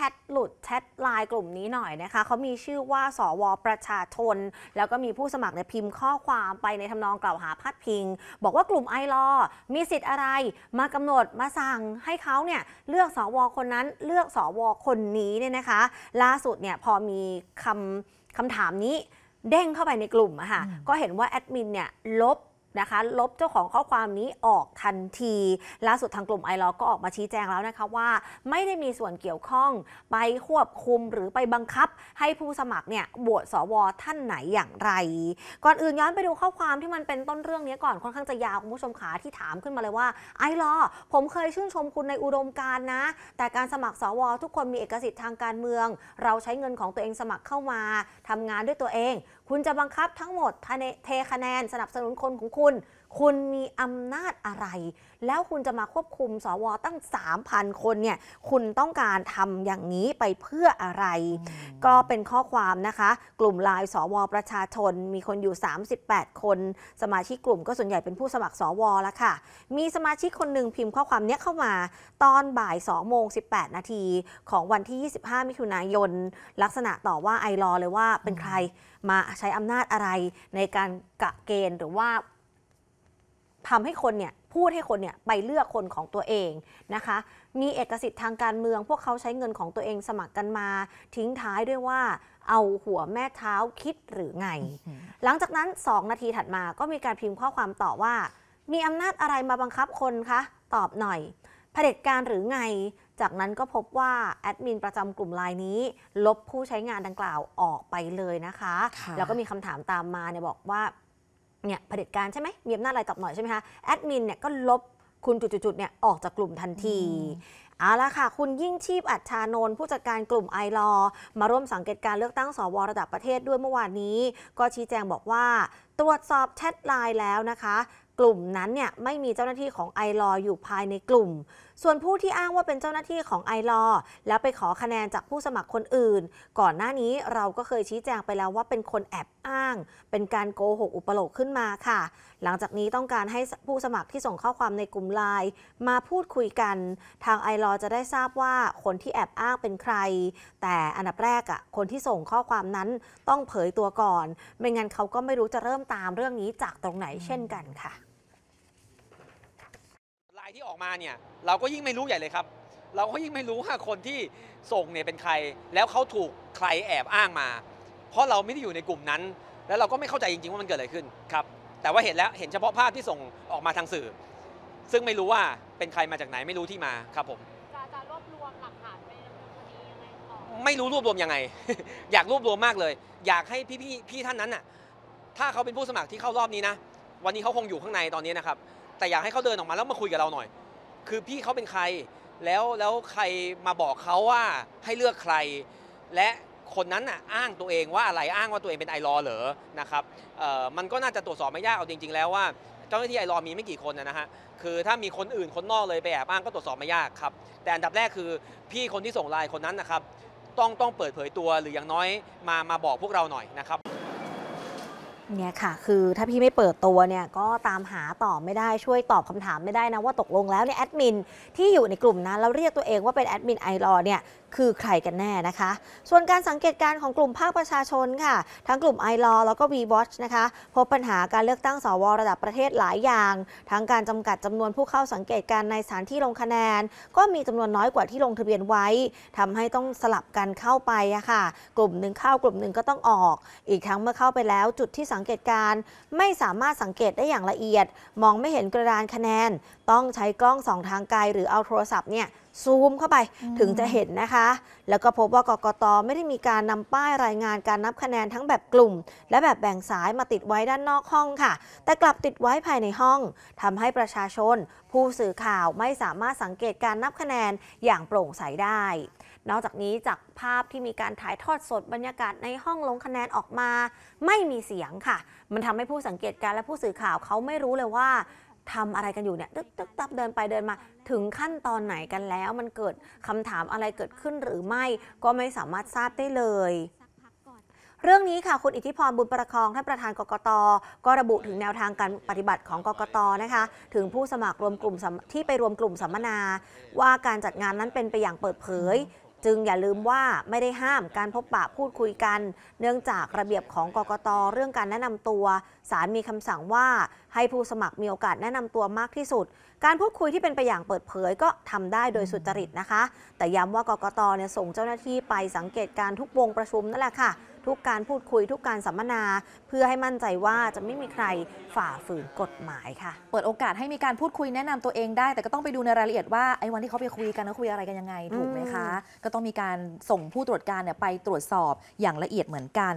แชทหลุดแชทไลน์กลุ่มนี้หน่อยนะคะ เขามีชื่อว่าสว ประชาชนแล้วก็มีผู้สมัครเนี่ยพิมพ์ข้อความไปในทำนองกล่าวหาพัดพิง บอกว่ากลุ่มไอรอมีสิทธิ์อะไร มากำหนดมาสั่งให้เขาเนี่ยเลือกสว คนนั้น เลือกสว คนนี้เนี่ยนะคะ ล่าสุดเนี่ยพอมีคำคำถามนี้เด้งเข้าไปในกลุ่มอะค่ะก็เห็นว่า แอดมินเนี่ยลบนะคะลบเจ้าของข้อความนี้ออกทันทีล่าสุดทางกลุ่มไอรอก็ออกมาชี้แจงแล้วนะคะว่า ไม่ได้มีส่วนเกี่ยวข้องไปควบคุมหรือไปบังคับ ให้ผู้สมัครเนี่ยโหวตสวท่านไหนอย่างไร ก่อนอื่นย้อนไปดูข้อความที่มันเป็นต้นเรื่องนี้ก่อนค่อนข้างจะยาวคุณผู้ชมขาที่ถามขึ้นมาเลยว่าไอรอผมเคยชื่นชมคุณในอุดมการนะ แต่การสมัครสวทุกคนมีเอกสิทธิ์ทางการเมือง เราใช้เงินของตัวเองสมัครเข้ามา ทำงานด้วยตัวเองคุณจะบังคับทั้งหมดเทคะแนนสนับสนุนคนของคุณคุณมีอำนาจอะไร แล้วคุณจะมาควบคุมสวตั้ง 3,000 คนเนี่ย คุณต้องการทำอย่างนี้ไปเพื่ออะไร ก็เป็นข้อความนะคะ กลุ่มลายสว ประชาชน มีคนอยู่ 38 คน สมาชิกกลุ่มก็ส่วนใหญ่เป็นผู้สมัครสวแล้วค่ะ มีสมาชิกคนหนึ่งพิมพ์ข้อความนี้เข้ามา ตอนบ่าย2โมง18นาที ของวันที่ 25 มิถุนายน ลักษณะต่อว่าไอรอเลยว่าเป็นใคร มาใช้อำนาจอะไรในการกะเกณฑ์หรือว่าทำให้คนเนี่ยพูดให้คนเนี่ยไปเลือกคนของตัวเองนะคะ มีเอกสิทธิ์ทางการเมือง พวกเขาใช้เงินของตัวเองสมัครกันมา ทิ้งท้ายด้วยว่า เอาหัวแม่เท้าคิดหรือไง หลังจากนั้น 2 นาทีถัดมาก็มีการพิมพ์ข้อความต่อว่า มีอำนาจอะไรมาบังคับคนคะ ตอบหน่อยเผด็จการหรือไง จากนั้นก็พบว่า แอดมินประจำกลุ่มไลน์นี้ลบผู้ใช้งานดังกล่าวออกไปเลยนะคะคะแล้วก็มีคำถามตามมาเนี่ยบอกว่าเนี่ยเผด็จการใช่ไหมมีอำนาจอะไรตอบหน่อยใช่ไหมคะ แอดมินเนี่ยก็ลบคุณจุดๆเนี่ยออกจากกลุ่มทันที เอาละค่ะ คุณยิ่งชีพอัจชานนท์ผู้จัดการกลุ่มไอรอมาร่วมสังเกตการเลือกตั้งสวระดับประเทศด้วยเมื่อวานนี้ ก็ชี้แจงบอกว่าตรวจสอบแชทไลน์แล้วนะคะกลุ่มนั้นเนี่ยไม่มีเจ้าหน้าที่ของไอรออยู่ภายในกลุ่ม ส่วนผู้ที่อ้างว่าเป็นเจ้าหน้าที่ของไอรอแล้วไปขอคะแนนจากผู้สมัครคนอื่น ก่อนหน้านี้เราก็เคยชี้แจงไปแล้วว่าเป็นคนแอบอ้าง เป็นการโกหก อุปโลกขึ้นมาค่ะ หลังจากนี้ต้องการให้ผู้สมัครที่ส่งข้อความในกลุ่มไลน์มาพูดคุยกัน ทางไอรอจะได้ทราบว่าคนที่แอบอ้างเป็นใคร แต่อันดับแรกอะ่ะคนที่ส่งข้อความนั้นต้องเผยตัวก่อน ไม่งั้นเขาก็ไม่รู้จะเริ่มตามเรื่องนี้จากตรงไหนเช่นกันค่ะที่ออกมาเนี่ย เราก็ยิ่งไม่รู้ใหญ่เลยครับ เราก็ยิ่งไม่รู้ว่าคนที่ส่งเนี่ยเป็นใคร แล้วเขาถูกใครแอบอ้างมา เพราะเราไม่ได้อยู่ในกลุ่มนั้น แล้วเราก็ไม่เข้าใจจริงๆว่ามันเกิดอะไรขึ้นครับ แต่ว่าเห็นแล้วเห็นเฉพาะภาพที่ส่งออกมาทางสื่อ ซึ่งไม่รู้ว่าเป็นใครมาจากไหนไม่รู้ที่มาครับผมจะจะรวบรวมหลักฐานไปดนนคดียังไงต่อไม่รู้รวบรวมยังไง อยากรวบรวมมากเลย อยากให้พี่พี่พี่ท่านนั้นน่ะถ้าเขาเป็นผู้สมัครที่เข้ารอบนี้นะ วันนี้เขาคงอยู่ข้างในตอนนี้นะครับแต่อยากให้เขาเดินออกมาแล้วมาคุยกับเราหน่อย คือพี่เขาเป็นใคร แล้วแล้วใครมาบอกเขาว่าให้เลือกใคร และคนนั้นน่ะอ้างตัวเองว่าอะไรอ้างว่าตัวเองเป็นไอรอเหรอนะครับ มันก็น่าจะตรวจสอบไม่ยากเอาจริง ๆ แล้วว่า เจ้าหน้าที่ไอรอมีไม่กี่คนนะฮะ คือถ้ามีคนอื่นคนนอกเลยไปแอบอ้างก็ตรวจสอบไม่ยากครับ แต่อันดับแรกคือพี่คนที่ส่งไลน์คนนั้นนะครับ ต้องต้องเปิดเผยตัวหรืออย่างน้อยมามาบอกพวกเราหน่อยนะครับเนี่ยค่ะ คือถ้าพี่ไม่เปิดตัวเนี่ยก็ตามหาตอบไม่ได้ช่วยตอบคำถามไม่ได้นะว่าตกลงแล้วเนี่ยแอดมินที่อยู่ในกลุ่มนั้นแล้วเรียกตัวเองว่าเป็นแอดมินไอรอเนี่ยคือใครกันแน่นะคะ ส่วนการสังเกตการของกลุ่มภาคประชาชนค่ะ ทั้งกลุ่มไอรอแล้วก็ V-Watch นะคะ พบปัญหาการเลือกตั้งสว ระดับประเทศหลายอย่าง ทั้งการจำกัดจำนวนผู้เข้าสังเกตการในสถานที่ลงคะแนน ก็มีจำนวนน้อยกว่าที่ลงทะเบียนไว้ ทำให้ต้องสลับกันเข้าไปอะค่ะ กลุ่มหนึ่งเข้ากลุ่มหนึ่งก็ต้องออก อีกทั้งเมื่อเข้าไปแล้ว จุดที่สังเกตการ ไม่สามารถสังเกตได้อย่างละเอียด มองไม่เห็นกระดานคะแนน ต้องใช้กล้องสองทางไกลหรือเอาโทรศัพท์เนี่ยซูมเข้าไปถึงจะเห็นนะคะ แล้วก็พบว่ากกตไม่ได้มีการนำป้ายรายงานการนับคะแนนทั้งแบบกลุ่ม และแบบแบ่งสายมาติดไว้ด้านนอกห้องค่ะ แต่กลับติดไว้ภายในห้อง ทำให้ประชาชน ผู้สื่อข่าวไม่สามารถสังเกตการนับคะแนนอย่างโปร่งใสได้ นอกจากนี้จากภาพที่มีการถ่ายทอดสดบรรยากาศในห้องลงคะแนนออกมา ไม่มีเสียงค่ะ มันทำให้ผู้สังเกตการและผู้สื่อข่าวเขาไม่รู้เลยว่าทำอะไรกันอยู่เนี่ย ตึ๊กตึ๊กตับเดินไปเดินมา ถึงขั้นตอนไหนกันแล้วมันเกิดคำถามอะไรเกิดขึ้นหรือไม่ก็ไม่สามารถทราบได้เลย เรื่องนี้ค่ะ คุณอิทธิพรบุญประคอง ท่านประธานกกตก็ระบุถึงแนวทางการปฏิบัติของกกตนะคะ ถึงผู้สมัครรวมกลุ่มที่ไปรวมกลุ่มสัมมนา ว่าการจัดงานนั้นเป็นไปอย่างเปิดเผยจึงอย่าลืมว่าไม่ได้ห้ามการพบปะพูดคุยกัน เนื่องจากระเบียบของกกตเรื่องการแนะนำตัว สารมีคำสั่งว่าให้ผู้สมัครมีโอกาสแนะนำตัวมากที่สุด การพูดคุยที่เป็นไปอย่างเปิดเผยก็ทำได้โดยสุจริตนะคะ แต่ย้ำว่ากกตเนี่ยส่งเจ้าหน้าที่ไปสังเกตการทุกวงประชุมนั่นแหละค่ะทุกการพูดคุย ทุกการสัมมนา เพื่อให้มั่นใจว่าจะไม่มีใครฝ่าฝืนกฎหมายค่ะ เปิดโอกาสให้มีการพูดคุยแนะนำตัวเองได้ แต่ก็ต้องไปดูในรายละเอียดว่าไอ้วันที่เขาไปคุยกันเขาคุยอะไรกันยังไงถูกไหมคะ ก็ต้องมีการส่งผู้ตรวจการเนี่ยไปตรวจสอบอย่างละเอียดเหมือนกัน